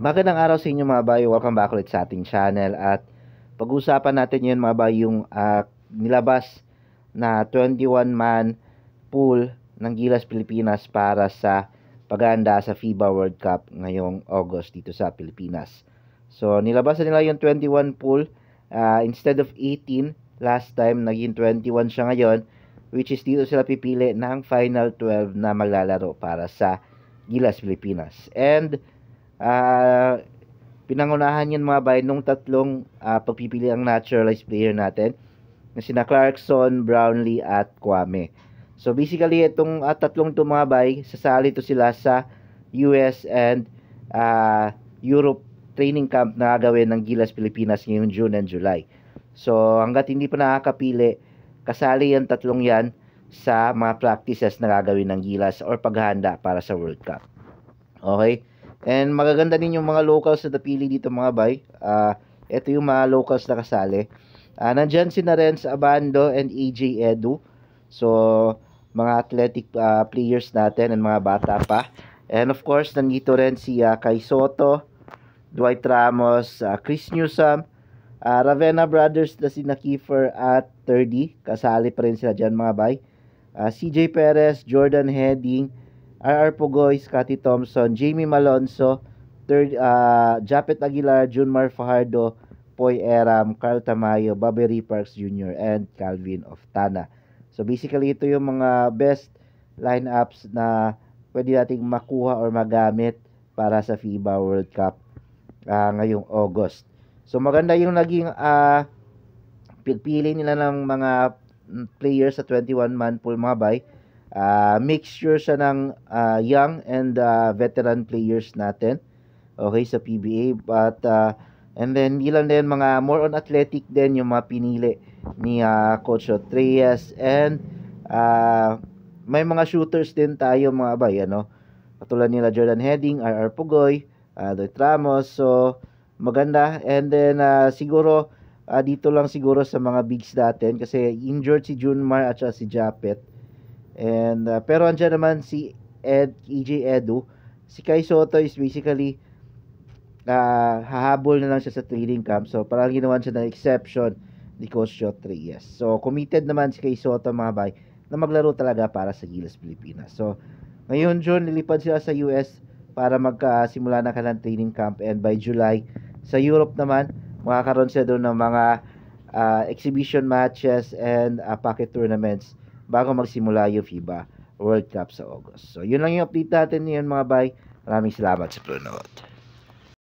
Magandang araw sa inyo mga bayo. Welcome back ulit sa ating channel at pag uusapan natin yun mga bayo yung uh, nilabas na 21-man pool ng Gilas Pilipinas para sa paganda sa FIBA World Cup ngayong August dito sa Pilipinas. So nilabas nila yung 21 pool uh, instead of 18 last time naging 21 siya ngayon which is dito sila pipili ng final 12 na maglalaro para sa Gilas Pilipinas. And uh, pinangunahan yan mga bay nung tatlong uh, pagpipili ang naturalized player natin na sina Clarkson, Brownlee at Kwame. So basically itong uh, tatlong to mga bay, sasali to sila sa US and uh, Europe training camp na gagawin ng Gilas Pilipinas ngayong June and July. So hanggat hindi pa nakakapili, kasali yan tatlong yan sa mga practices na gagawin ng Gilas or paghahanda para sa World Cup. Okay? And magaganda din yung mga locals na napili dito mga bay. Uh, ah, ito yung mga locals na kasali. Uh, nandyan si Narens Abando and EJ Edu. So, mga athletic uh, players natin and mga bata pa. And of course, nandito rin si uh, Kai Soto, Dwight Ramos, uh, Chris Newsom, uh, Ravenna Brothers na si Nakifer at 30. Kasali pa rin sila dyan mga bay. Uh, CJ Perez, Jordan Heading, RR Pugoy, Scotty Thompson, Jamie Malonzo, third, uh, Japet Aguilar, Junmar Fajardo, Poy Eram, Carl Tamayo, Bobby Parks Jr., and Calvin Oftana. So basically, ito yung mga best lineups na pwede nating makuha or magamit para sa FIBA World Cup uh, ngayong August. So maganda yung naging uh, ah, pili nila ng mga mm, players sa 21-man pool bay. Uh, ah, mixture siya ng uh, young and uh, veteran players natin. Okay, sa PBA. But, uh, and then, ilan din mga more on athletic din yung mga pinili ni uh, Coach Reyes. And, uh, may mga shooters din tayo mga bay, ano? Katulad nila Jordan Heading, RR Pugoy, uh, Doit Ramos. So, maganda. And then, uh, siguro, uh, dito lang siguro sa mga bigs natin kasi injured si Junmar at si Japet. And, uh, pero andyan naman si Ed, EJ Edu. Si Kai Soto is basically uh, hahabol na lang siya sa training camp. So, parang ginawan siya ng exception ni Coach Jot Reyes. So, committed naman si Kai Soto mga bay na maglaro talaga para sa Gilas Pilipinas. So, ngayon June, lilipad sila sa US para magkasimula na ka ng training camp. And by July, sa Europe naman, makakaroon siya doon ng mga uh, exhibition matches and uh, pocket tournaments bago magsimula yung FIBA World Cup sa August. So, yun lang yung update natin ngayon mga bay. Maraming salamat sa panonood.